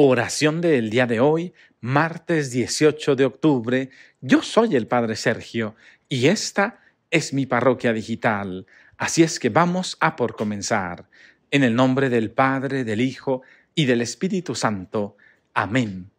Oración del día de hoy, martes 18 de octubre. Yo soy el Padre Sergio y esta es mi parroquia digital. Así es que vamos a por comenzar. En el nombre del Padre, del Hijo y del Espíritu Santo. Amén.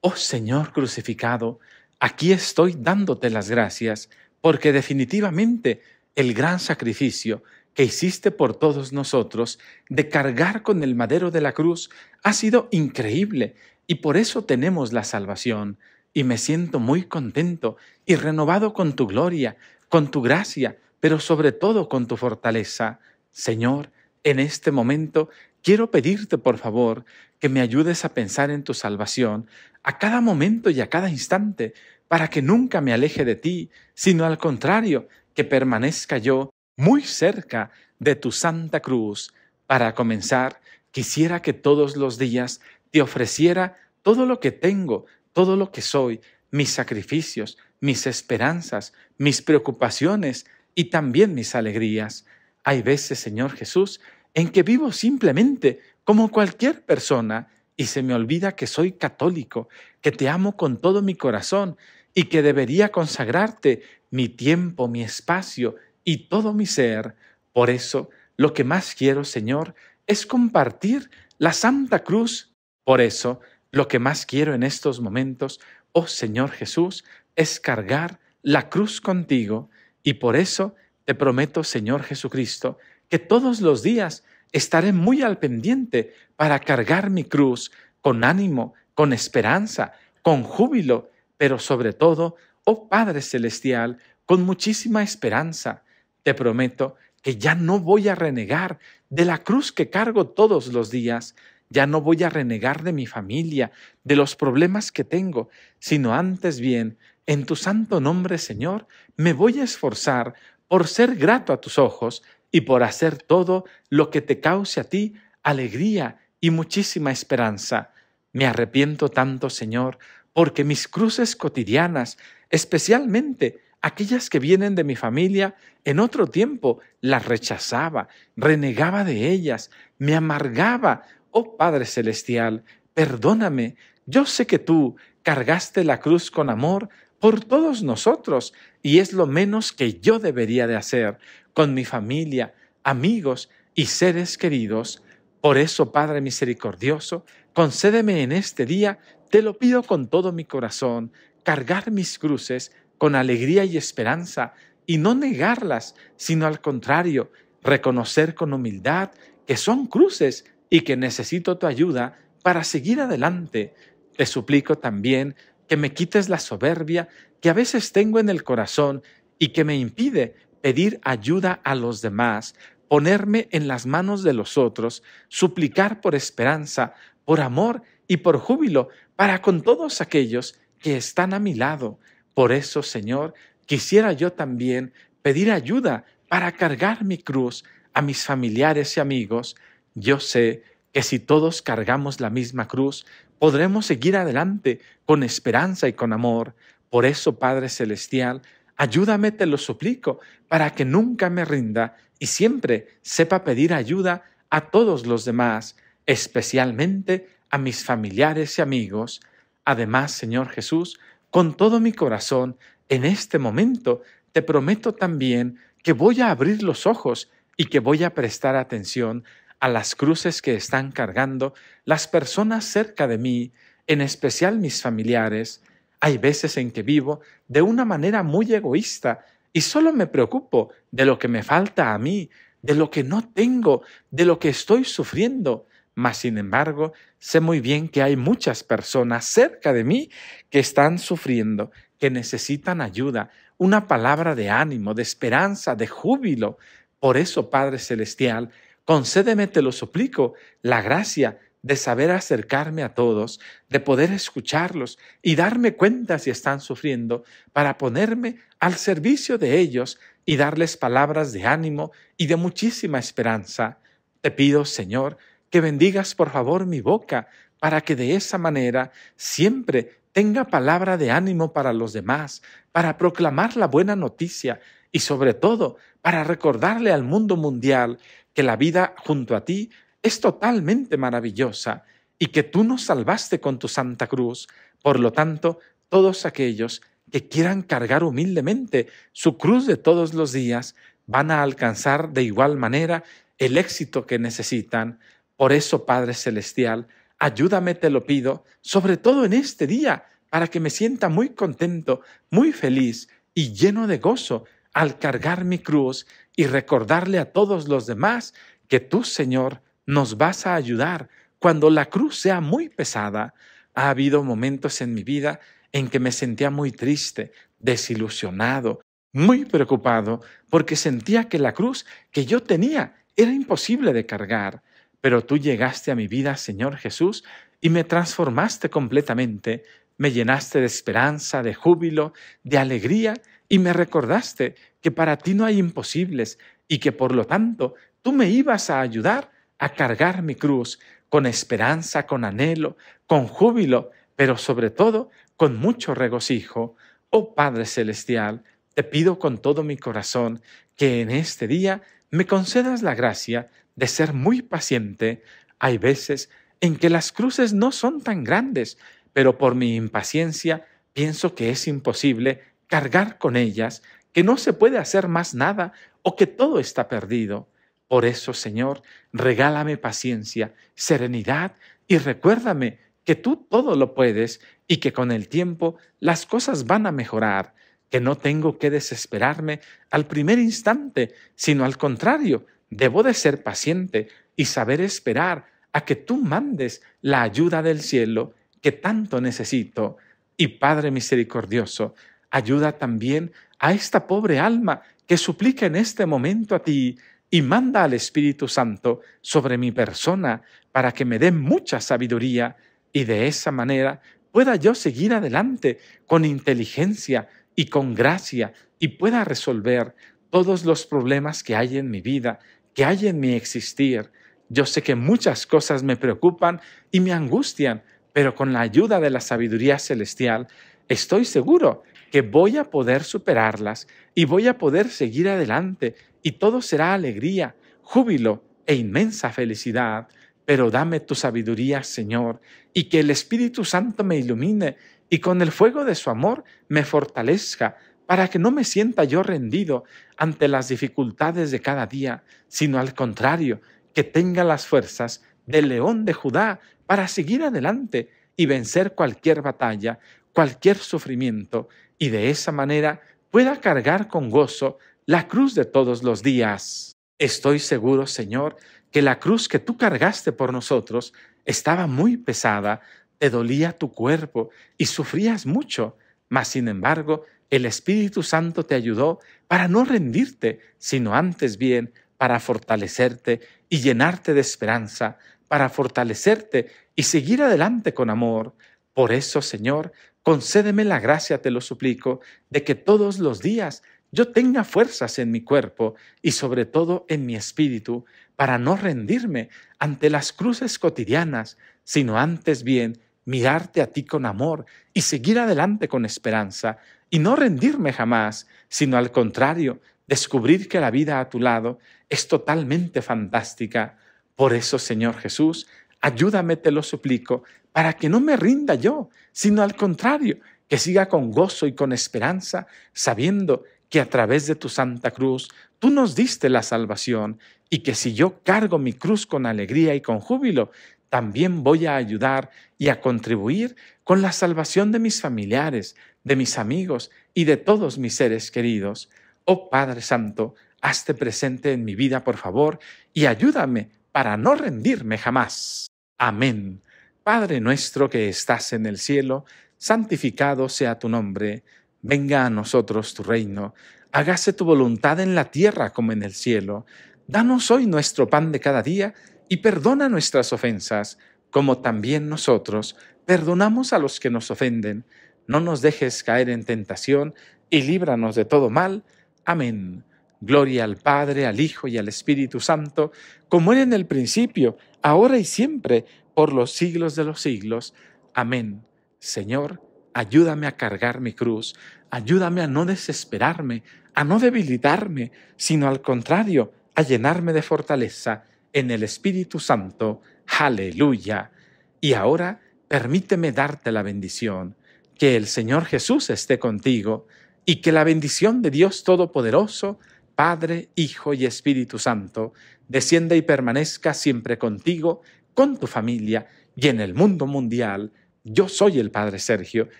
Oh Señor crucificado, aquí estoy dándote las gracias porque definitivamente el gran sacrificio que hiciste por todos nosotros de cargar con el madero de la cruz ha sido increíble y por eso tenemos la salvación. Y me siento muy contento y renovado con tu gloria, con tu gracia, pero sobre todo con tu fortaleza. Señor, en este momento quiero pedirte por favor que me ayudes a pensar en tu salvación a cada momento y a cada instante, para que nunca me aleje de ti, sino al contrario, que permanezca yo muy cerca de tu Santa Cruz. Para comenzar, quisiera que todos los días te ofreciera todo lo que tengo, todo lo que soy, mis sacrificios, mis esperanzas, mis preocupaciones y también mis alegrías. Hay veces, Señor Jesús, en que vivo simplemente como cualquier persona y se me olvida que soy católico, que te amo con todo mi corazón y que debería consagrarte mi tiempo, mi espacio, y todo mi ser. Por eso, lo que más quiero, Señor, es compartir la Santa Cruz. Por eso, lo que más quiero en estos momentos, oh Señor Jesús, es cargar la cruz contigo. Y por eso te prometo, Señor Jesucristo, que todos los días estaré muy al pendiente para cargar mi cruz con ánimo, con esperanza, con júbilo, pero sobre todo, oh Padre Celestial, con muchísima esperanza, te prometo que ya no voy a renegar de la cruz que cargo todos los días, ya no voy a renegar de mi familia, de los problemas que tengo, sino antes bien, en tu santo nombre, Señor, me voy a esforzar por ser grato a tus ojos y por hacer todo lo que te cause a ti alegría y muchísima esperanza. Me arrepiento tanto, Señor, porque mis cruces cotidianas, especialmente aquellas que vienen de mi familia, en otro tiempo las rechazaba, renegaba de ellas, me amargaba. Oh Padre Celestial, perdóname. Yo sé que tú cargaste la cruz con amor por todos nosotros y es lo menos que yo debería de hacer con mi familia, amigos y seres queridos. Por eso, Padre misericordioso, concédeme en este día, te lo pido con todo mi corazón, cargar mis cruces con alegría y esperanza y no negarlas, sino al contrario, reconocer con humildad que son cruces y que necesito tu ayuda para seguir adelante. Te suplico también que me quites la soberbia que a veces tengo en el corazón y que me impide pedir ayuda a los demás, ponerme en las manos de los otros, suplicar por esperanza, por amor y por júbilo para con todos aquellos que están a mi lado, por eso, Señor, quisiera yo también pedir ayuda para cargar mi cruz a mis familiares y amigos. Yo sé que si todos cargamos la misma cruz, podremos seguir adelante con esperanza y con amor. Por eso, Padre Celestial, ayúdame, te lo suplico, para que nunca me rinda y siempre sepa pedir ayuda a todos los demás, especialmente a mis familiares y amigos. Además, Señor Jesús, con todo mi corazón en este momento, te prometo también que voy a abrir los ojos y que voy a prestar atención a las cruces que están cargando las personas cerca de mí, en especial mis familiares. Hay veces en que vivo de una manera muy egoísta y solo me preocupo de lo que me falta a mí, de lo que no tengo, de lo que estoy sufriendo. Mas, sin embargo, sé muy bien que hay muchas personas cerca de mí que están sufriendo, que necesitan ayuda, una palabra de ánimo, de esperanza, de júbilo. Por eso, Padre Celestial, concédeme, te lo suplico, la gracia de saber acercarme a todos, de poder escucharlos y darme cuenta si están sufriendo, para ponerme al servicio de ellos y darles palabras de ánimo y de muchísima esperanza. Te pido, Señor, que bendigas por favor mi boca, para que de esa manera siempre tenga palabra de ánimo para los demás, para proclamar la buena noticia y sobre todo para recordarle al mundo mundial que la vida junto a ti es totalmente maravillosa y que tú nos salvaste con tu Santa Cruz. Por lo tanto, todos aquellos que quieran cargar humildemente su cruz de todos los días van a alcanzar de igual manera el éxito que necesitan por eso, Padre Celestial, ayúdame, te lo pido, sobre todo en este día, para que me sienta muy contento, muy feliz y lleno de gozo al cargar mi cruz y recordarle a todos los demás que tú, Señor, nos vas a ayudar cuando la cruz sea muy pesada. Ha habido momentos en mi vida en que me sentía muy triste, desilusionado, muy preocupado, porque sentía que la cruz que yo tenía era imposible de cargar pero tú llegaste a mi vida, Señor Jesús, y me transformaste completamente, me llenaste de esperanza, de júbilo, de alegría, y me recordaste que para ti no hay imposibles y que por lo tanto tú me ibas a ayudar a cargar mi cruz con esperanza, con anhelo, con júbilo, pero sobre todo con mucho regocijo. Oh Padre Celestial, te pido con todo mi corazón que en este día me concedas la gracia de ser muy paciente, hay veces en que las cruces no son tan grandes, pero por mi impaciencia pienso que es imposible cargar con ellas, que no se puede hacer más nada o que todo está perdido. Por eso, Señor, regálame paciencia, serenidad y recuérdame que tú todo lo puedes y que con el tiempo las cosas van a mejorar, que no tengo que desesperarme al primer instante, sino al contrario, Debo de ser paciente y saber esperar a que tú mandes la ayuda del cielo que tanto necesito. Y Padre misericordioso, ayuda también a esta pobre alma que suplica en este momento a ti y manda al Espíritu Santo sobre mi persona para que me dé mucha sabiduría y de esa manera pueda yo seguir adelante con inteligencia y con gracia y pueda resolver todos los problemas que hay en mi vida, que hay en mi existir. Yo sé que muchas cosas me preocupan y me angustian, pero con la ayuda de la sabiduría celestial, estoy seguro que voy a poder superarlas y voy a poder seguir adelante y todo será alegría, júbilo e inmensa felicidad. Pero dame tu sabiduría, Señor, y que el Espíritu Santo me ilumine y con el fuego de su amor me fortalezca para que no me sienta yo rendido ante las dificultades de cada día, sino al contrario, que tenga las fuerzas del león de Judá para seguir adelante y vencer cualquier batalla, cualquier sufrimiento, y de esa manera pueda cargar con gozo la cruz de todos los días. Estoy seguro, Señor, que la cruz que tú cargaste por nosotros estaba muy pesada, te dolía tu cuerpo y sufrías mucho, mas sin embargo el Espíritu Santo te ayudó para no rendirte, sino antes bien para fortalecerte y llenarte de esperanza, para fortalecerte y seguir adelante con amor. Por eso, Señor, concédeme la gracia, te lo suplico, de que todos los días yo tenga fuerzas en mi cuerpo y sobre todo en mi espíritu para no rendirme ante las cruces cotidianas, sino antes bien mirarte a ti con amor y seguir adelante con esperanza, y no rendirme jamás, sino al contrario, descubrir que la vida a tu lado es totalmente fantástica. Por eso, Señor Jesús, ayúdame, te lo suplico, para que no me rinda yo, sino al contrario, que siga con gozo y con esperanza, sabiendo que a través de tu Santa Cruz tú nos diste la salvación y que si yo cargo mi cruz con alegría y con júbilo, también voy a ayudar y a contribuir con la salvación de mis familiares, de mis amigos y de todos mis seres queridos. Oh Padre Santo, hazte presente en mi vida, por favor, y ayúdame para no rendirme jamás. Amén. Padre nuestro que estás en el cielo, santificado sea tu nombre, venga a nosotros tu reino, hágase tu voluntad en la tierra como en el cielo. Danos hoy nuestro pan de cada día y perdona nuestras ofensas, como también nosotros perdonamos a los que nos ofenden. No nos dejes caer en tentación, y líbranos de todo mal. Amén. Gloria al Padre, al Hijo y al Espíritu Santo, como era en el principio, ahora y siempre, por los siglos de los siglos. Amén. Señor, ayúdame a cargar mi cruz, ayúdame a no desesperarme, a no debilitarme, sino al contrario, a llenarme de fortaleza en el Espíritu Santo. Aleluya. Y ahora permíteme darte la bendición. Que el Señor Jesús esté contigo y que la bendición de Dios Todopoderoso, Padre, Hijo y Espíritu Santo, descienda y permanezca siempre contigo, con tu familia y en el mundo mundial. Yo soy el Padre Sergio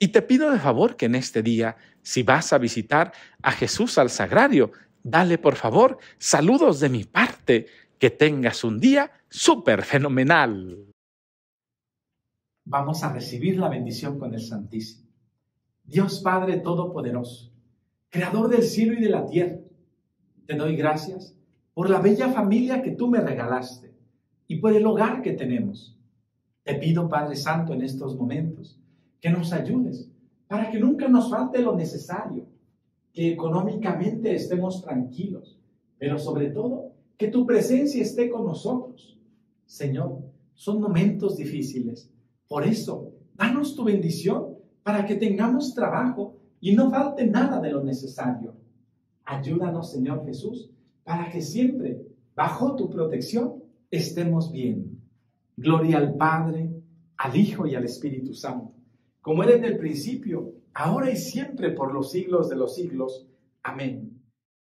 y te pido de favor que en este día, si vas a visitar a Jesús al Sagrario, dale por favor saludos de mi parte que tengas un día súper fenomenal. Vamos a recibir la bendición con el Santísimo. Dios Padre Todopoderoso, Creador del cielo y de la tierra, te doy gracias por la bella familia que tú me regalaste y por el hogar que tenemos. Te pido, Padre Santo, en estos momentos, que nos ayudes para que nunca nos falte lo necesario, que económicamente estemos tranquilos, pero sobre todo que tu presencia esté con nosotros. Señor, son momentos difíciles. Por eso, danos tu bendición para que tengamos trabajo y no falte nada de lo necesario. Ayúdanos, Señor Jesús, para que siempre, bajo tu protección, estemos bien. Gloria al Padre, al Hijo y al Espíritu Santo, como era en el principio, ahora y siempre, por los siglos de los siglos. Amén.